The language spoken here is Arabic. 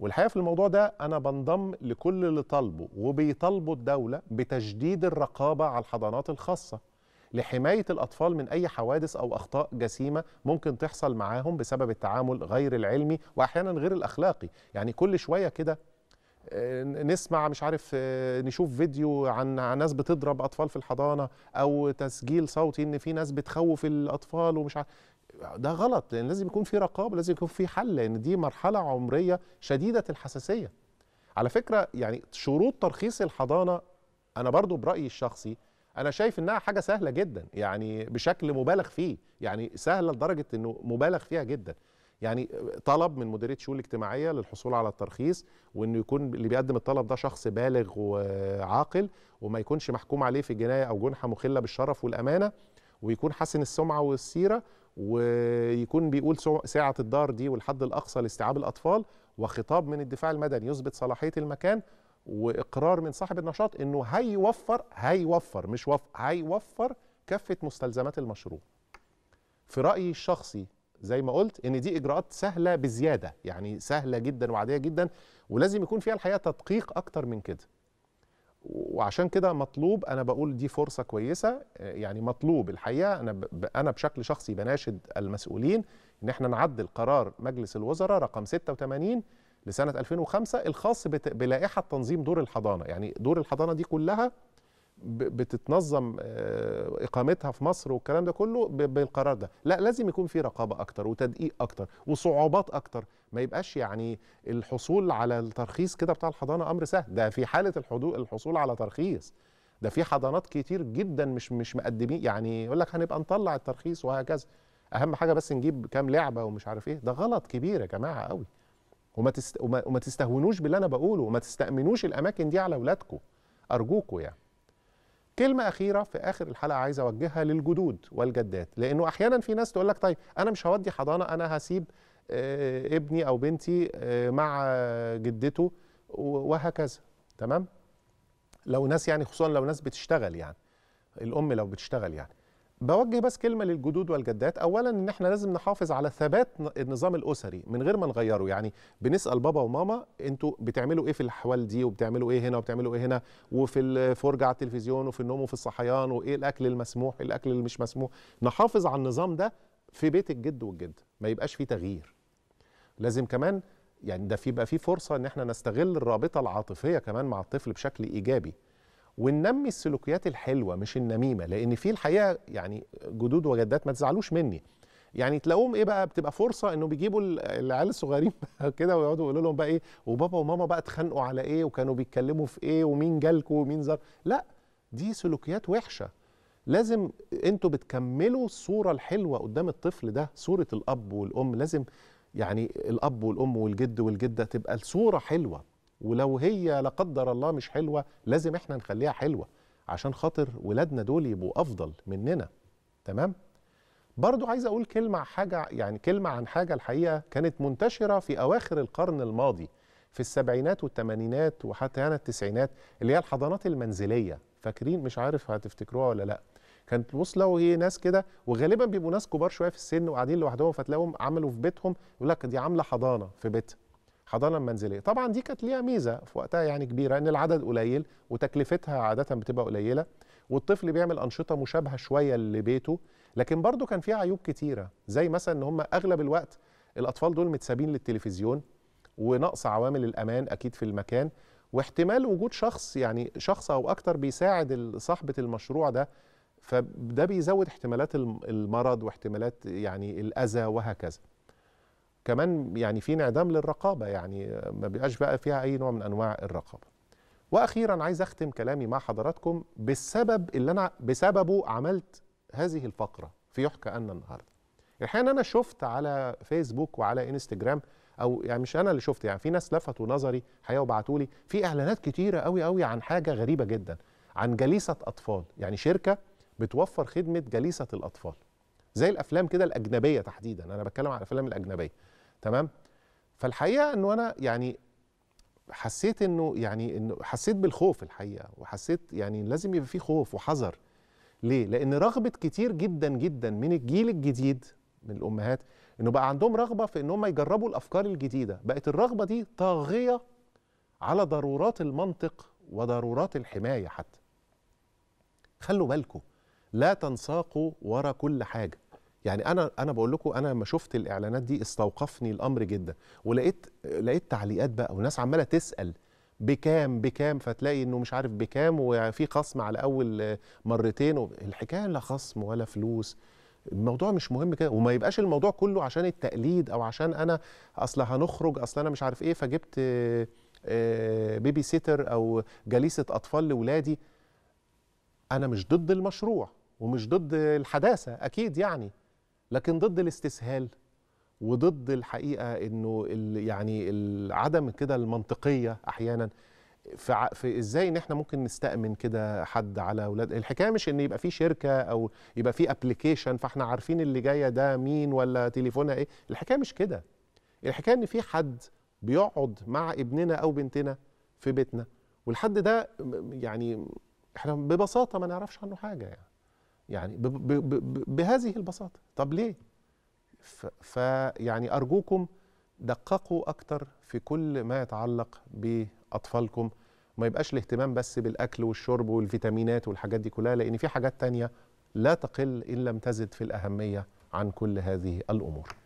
والحقيقه في الموضوع ده انا بنضم لكل اللي طالبه وبيطالبوا الدوله بتشديد الرقابه على الحضانات الخاصه لحمايه الاطفال من اي حوادث او اخطاء جسيمه ممكن تحصل معاهم بسبب التعامل غير العلمي واحيانا غير الاخلاقي يعني كل شويه كده آه، نسمع مش عارف آه، نشوف فيديو عن ناس بتضرب اطفال في الحضانه او تسجيل صوتي ان في ناس بتخوف الاطفال ومش عارف ده غلط لان لازم يكون في رقابه لازم يكون في حل لان دي مرحله عمريه شديده الحساسيه على فكره يعني شروط ترخيص الحضانه انا برضو برايي الشخصي انا شايف انها حاجه سهله جدا يعني بشكل مبالغ فيه يعني سهله لدرجه انه مبالغ فيها جدا يعني طلب من مديريه الشؤون الاجتماعيه للحصول على الترخيص وانه يكون اللي بيقدم الطلب ده شخص بالغ وعاقل وما يكونش محكوم عليه في جنايه او جنحه مخله بالشرف والامانه ويكون حسن السمعه والسيره ويكون بيقول ساعة الدار دي والحد الأقصى لاستيعاب الأطفال وخطاب من الدفاع المدني يثبت صلاحية المكان وإقرار من صاحب النشاط إنه هيوفر هيوفر مش وفر هيوفر كافة مستلزمات المشروع في رأيي الشخصي زي ما قلت ان دي اجراءات سهله بزياده يعني سهله جدا وعاديه جدا ولازم يكون فيها الحقيقه تدقيق اكتر من كده وعشان كده مطلوب انا بقول دي فرصه كويسه آه، يعني مطلوب الحقيقه انا انا بشكل شخصي بناشد المسؤولين ان احنا نعدل قرار مجلس الوزراء رقم 86 لسنه 2005 الخاص بلائحه تنظيم دور الحضانه يعني دور الحضانه دي كلها بتتنظم آه، اقامتها في مصر والكلام ده كله بالقرار ده لا لازم يكون في رقابه اكتر وتدقيق اكتر وصعوبات اكتر ما يبقاش يعني الحصول على الترخيص كده بتاع الحضانه امر سهل ده في حاله الحصول على ترخيص ده في حضانات كتير جدا مش مش مقدمين يعني يقول لك هنبقى نطلع الترخيص وهكذا اهم حاجه بس نجيب كام لعبه ومش عارف ايه ده غلط كبير يا جماعه قوي وما, تست... وما... تستهونوش باللي انا بقوله وما تستامنوش الاماكن دي على اولادكم ارجوكم يعني كلمة أخيرة في آخر الحلقة عايز أوجهها للجدود والجدات لأنه أحيانا في ناس تقول لك طيب أنا مش هودي حضانة أنا هسيب آه، ابني أو بنتي آه، مع جدته وهكذا تمام لو ناس يعني خصوصا لو ناس بتشتغل يعني الأم لو بتشتغل يعني بوجه بس كلمه للجدود والجدات اولا ان احنا لازم نحافظ على ثبات النظام الاسري من غير ما نغيره يعني بنسال بابا وماما انتوا بتعملوا ايه في الاحوال دي وبتعملوا ايه هنا وبتعملوا ايه هنا وفي الفرجه على التلفزيون وفي النوم وفي الصحيان وايه الاكل المسموح إيه الاكل اللي مش مسموح نحافظ على النظام ده في بيت الجد والجد ما يبقاش فيه تغيير لازم كمان يعني ده في بقى في فرصه ان احنا نستغل الرابطه العاطفيه كمان مع الطفل بشكل ايجابي وننمي السلوكيات الحلوه مش النميمه لان في الحقيقه يعني جدود وجدات ما تزعلوش مني يعني تلاقوهم ايه بقى بتبقى فرصه انه بيجيبوا العيال الصغيرين كده ويقعدوا يقولوا لهم بقى ايه وبابا وماما بقى اتخانقوا على ايه وكانوا بيتكلموا في ايه ومين جالكوا ومين زار لا دي سلوكيات وحشه لازم انتوا بتكملوا الصوره الحلوه قدام الطفل ده صوره الاب والام لازم يعني الاب والام والجد والجده تبقى الصوره حلوه ولو هي لا قدر الله مش حلوه لازم احنا نخليها حلوه عشان خاطر ولادنا دول يبقوا افضل مننا تمام برضو عايز اقول كلمه حاجه يعني كلمه عن حاجه الحقيقه كانت منتشره في اواخر القرن الماضي في السبعينات والثمانينات وحتى هنا يعني التسعينات اللي هي الحضانات المنزليه فاكرين مش عارف هتفتكروها ولا لا كانت بص لو ناس كده وغالبا بيبقوا ناس كبار شويه في السن وقاعدين لوحدهم فتلاقيهم عملوا في بيتهم يقول لك دي عامله حضانه في بيتها حضانه منزليه طبعا دي كانت ليها ميزه في وقتها يعني كبيره ان العدد قليل وتكلفتها عاده بتبقى قليله والطفل بيعمل انشطه مشابهه شويه لبيته لكن برضه كان فيها عيوب كتيره زي مثلا ان هم اغلب الوقت الاطفال دول متسابين للتلفزيون ونقص عوامل الامان اكيد في المكان واحتمال وجود شخص يعني شخص او اكتر بيساعد صاحبه المشروع ده فده بيزود احتمالات المرض واحتمالات يعني الاذى وهكذا كمان يعني في انعدام للرقابه يعني ما بيبقاش بقى فيها اي نوع من انواع الرقابه واخيرا عايز اختم كلامي مع حضراتكم بالسبب اللي انا بسببه عملت هذه الفقره في يحكى ان النهارده الحقيقه ان انا شفت على فيسبوك وعلى انستجرام او يعني مش انا اللي شفت يعني في ناس لفتوا نظري الحقيقه وبعتوا لي في اعلانات كتيره قوي قوي عن حاجه غريبه جدا عن جليسه اطفال يعني شركه بتوفر خدمه جليسه الاطفال زي الافلام كده الاجنبيه تحديدا انا بتكلم على الافلام الاجنبيه تمام فالحقيقه انه انا يعني حسيت انه يعني انه حسيت بالخوف الحقيقه وحسيت يعني لازم يبقى في خوف وحذر ليه؟ لان رغبه كتير جدا جدا من الجيل الجديد من الامهات انه بقى عندهم رغبه في ان هم يجربوا الافكار الجديده، بقت الرغبه دي طاغيه على ضرورات المنطق وضرورات الحمايه حتى. خلوا بالكم لا تنساقوا ورا كل حاجه. يعني انا انا بقول لكم انا لما شفت الاعلانات دي استوقفني الامر جدا ولقيت لقيت تعليقات بقى وناس عماله تسال بكام بكام فتلاقي انه مش عارف بكام وفي خصم على اول مرتين الحكايه لا خصم ولا فلوس الموضوع مش مهم كده وما يبقاش الموضوع كله عشان التقليد او عشان انا اصل هنخرج اصل انا مش عارف ايه فجبت آه، بيبي سيتر او جليسه اطفال لاولادي انا مش ضد المشروع ومش ضد الحداثه اكيد يعني لكن ضد الاستسهال وضد الحقيقه انه يعني عدم كده المنطقيه احيانا في, في ازاي ان احنا ممكن نستأمن كده حد على اولاد الحكايه مش ان يبقى في شركه او يبقى في ابلكيشن فاحنا عارفين اللي جايه ده مين ولا تليفونها ايه الحكايه مش كده الحكايه ان في حد بيقعد مع ابننا او بنتنا في بيتنا والحد ده يعني احنا ببساطه ما نعرفش عنه حاجه يعني يعني بهذه البساطة طب ليه؟ فيعني أرجوكم دققوا أكتر في كل ما يتعلق بأطفالكم ما يبقاش الاهتمام بس بالأكل والشرب والفيتامينات والحاجات دي كلها لأن في حاجات تانية لا تقل إن لم تزد في الأهمية عن كل هذه الأمور